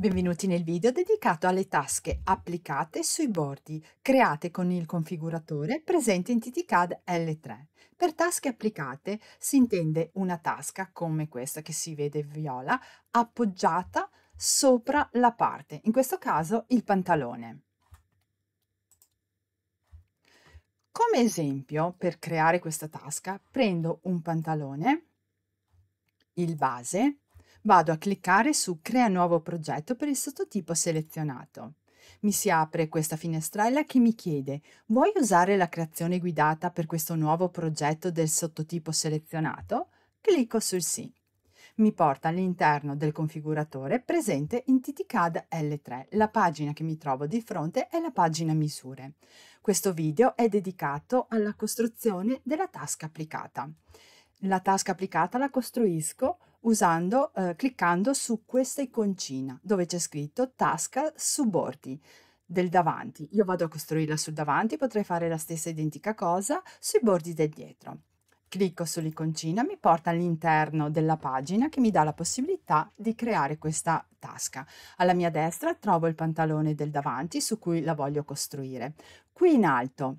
Benvenuti nel video dedicato alle tasche applicate sui bordi create con il configuratore presente in TTCAD L3. Per tasche applicate si intende una tasca come questa che si vede viola appoggiata sopra la parte, in questo caso il pantalone. Come esempio per creare questa tasca prendo un pantalone, il base, Vado a cliccare su Crea nuovo progetto per il sottotipo selezionato. Mi si apre questa finestrella che mi chiede Vuoi usare la creazione guidata per questo nuovo progetto del sottotipo selezionato? Clicco sul sì. Mi porta all'interno del configuratore presente in TTCAD L3. La pagina che mi trovo di fronte è la pagina misure. Questo video è dedicato alla costruzione della tasca applicata. La tasca applicata la costruisco usando, eh, cliccando su questa iconcina dove c'è scritto tasca bordi del davanti. Io vado a costruirla sul davanti, potrei fare la stessa identica cosa sui bordi del dietro. Clicco sull'iconcina, mi porta all'interno della pagina che mi dà la possibilità di creare questa tasca. Alla mia destra trovo il pantalone del davanti su cui la voglio costruire. Qui in alto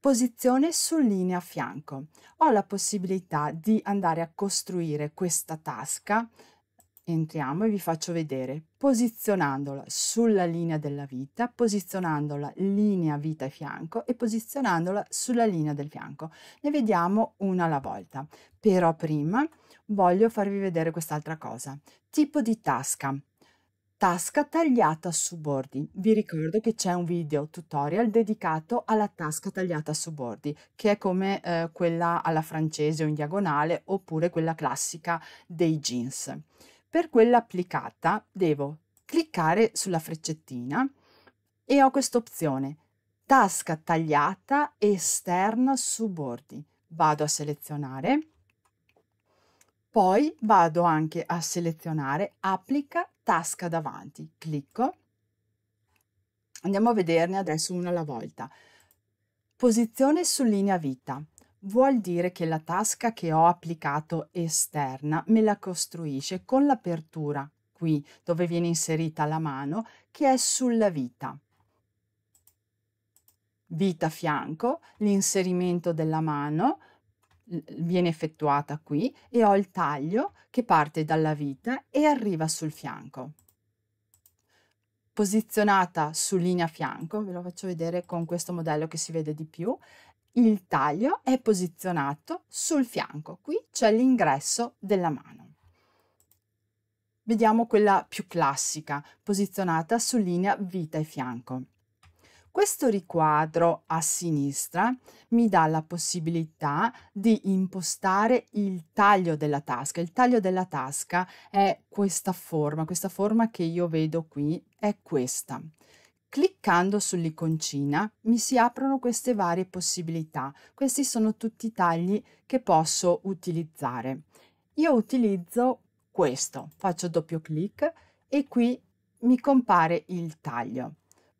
posizione su linea a fianco. Ho la possibilità di andare a costruire questa tasca, entriamo e vi faccio vedere, posizionandola sulla linea della vita, posizionandola linea vita e fianco e posizionandola sulla linea del fianco. Ne vediamo una alla volta, però prima voglio farvi vedere quest'altra cosa. Tipo di tasca tasca tagliata su bordi. Vi ricordo che c'è un video tutorial dedicato alla tasca tagliata su bordi, che è come eh, quella alla francese o in diagonale oppure quella classica dei jeans. Per quella applicata devo cliccare sulla freccettina e ho questa opzione tasca tagliata esterna su bordi. Vado a selezionare poi vado anche a selezionare applica tasca davanti. Clicco. Andiamo a vederne adesso una alla volta. Posizione su linea vita. Vuol dire che la tasca che ho applicato esterna me la costruisce con l'apertura qui dove viene inserita la mano che è sulla vita. Vita fianco, l'inserimento della mano, viene effettuata qui e ho il taglio che parte dalla vita e arriva sul fianco. Posizionata su linea fianco, ve lo faccio vedere con questo modello che si vede di più, il taglio è posizionato sul fianco, qui c'è l'ingresso della mano. Vediamo quella più classica, posizionata su linea vita e fianco. Questo riquadro a sinistra mi dà la possibilità di impostare il taglio della tasca. Il taglio della tasca è questa forma, questa forma che io vedo qui è questa. Cliccando sull'iconcina mi si aprono queste varie possibilità. Questi sono tutti i tagli che posso utilizzare. Io utilizzo questo, faccio doppio clic e qui mi compare il taglio.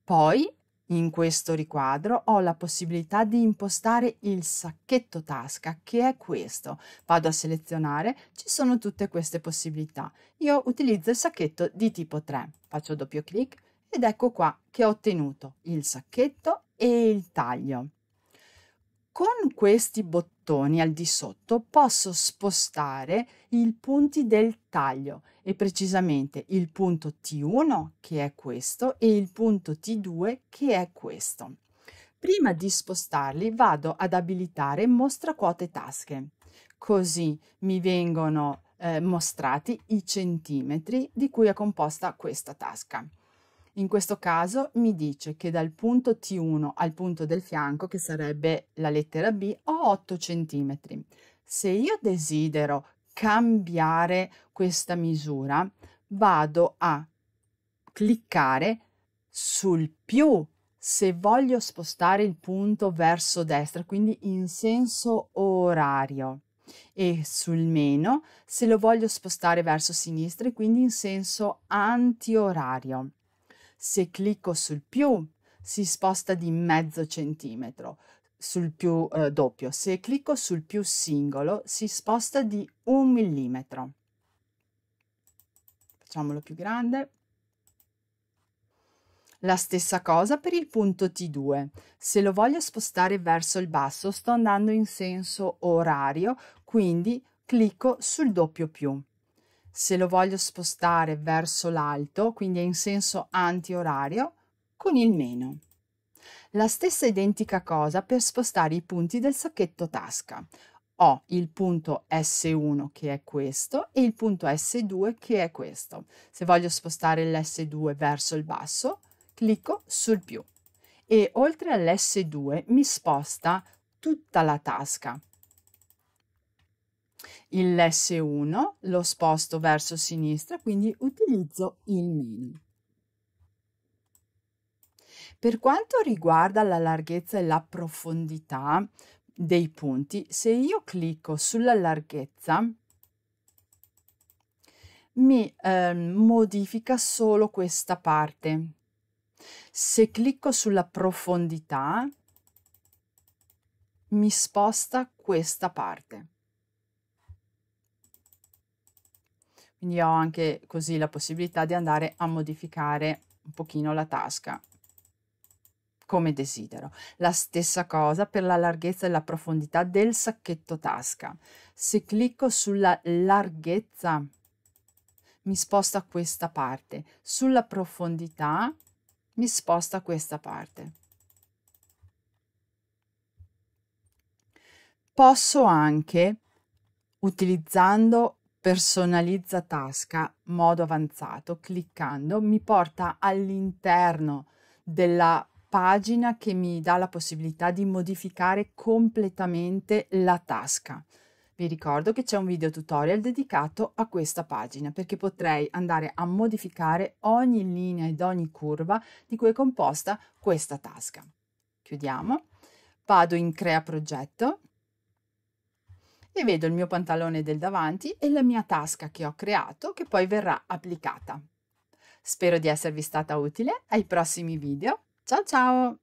Poi in questo riquadro ho la possibilità di impostare il sacchetto tasca che è questo. Vado a selezionare, ci sono tutte queste possibilità. Io utilizzo il sacchetto di tipo 3, faccio doppio clic ed ecco qua che ho ottenuto il sacchetto e il taglio. Con questi bottoni al di sotto posso spostare i punti del taglio e precisamente il punto T1 che è questo e il punto T2 che è questo. Prima di spostarli vado ad abilitare mostra quote tasche, così mi vengono eh, mostrati i centimetri di cui è composta questa tasca. In questo caso mi dice che dal punto T1 al punto del fianco, che sarebbe la lettera B, ho 8 cm. Se io desidero cambiare questa misura, vado a cliccare sul più se voglio spostare il punto verso destra, quindi in senso orario, e sul meno se lo voglio spostare verso sinistra, quindi in senso antiorario. Se clicco sul più, si sposta di mezzo centimetro sul più eh, doppio. Se clicco sul più singolo, si sposta di un millimetro. Facciamolo più grande. La stessa cosa per il punto T2. Se lo voglio spostare verso il basso, sto andando in senso orario, quindi clicco sul doppio più se lo voglio spostare verso l'alto, quindi in senso antiorario, con il meno. La stessa identica cosa per spostare i punti del sacchetto tasca. Ho il punto S1 che è questo e il punto S2 che è questo. Se voglio spostare l'S2 verso il basso, clicco sul più e oltre all'S2 mi sposta tutta la tasca il S1, lo sposto verso sinistra, quindi utilizzo il meno. Per quanto riguarda la larghezza e la profondità dei punti, se io clicco sulla larghezza, mi eh, modifica solo questa parte. Se clicco sulla profondità, mi sposta questa parte. quindi ho anche così la possibilità di andare a modificare un pochino la tasca come desidero. La stessa cosa per la larghezza e la profondità del sacchetto tasca. Se clicco sulla larghezza mi sposta questa parte, sulla profondità mi sposta questa parte. Posso anche, utilizzando personalizza tasca modo avanzato cliccando mi porta all'interno della pagina che mi dà la possibilità di modificare completamente la tasca. Vi ricordo che c'è un video tutorial dedicato a questa pagina perché potrei andare a modificare ogni linea ed ogni curva di cui è composta questa tasca. Chiudiamo, vado in crea progetto e vedo il mio pantalone del davanti e la mia tasca che ho creato che poi verrà applicata. Spero di esservi stata utile, ai prossimi video. Ciao ciao!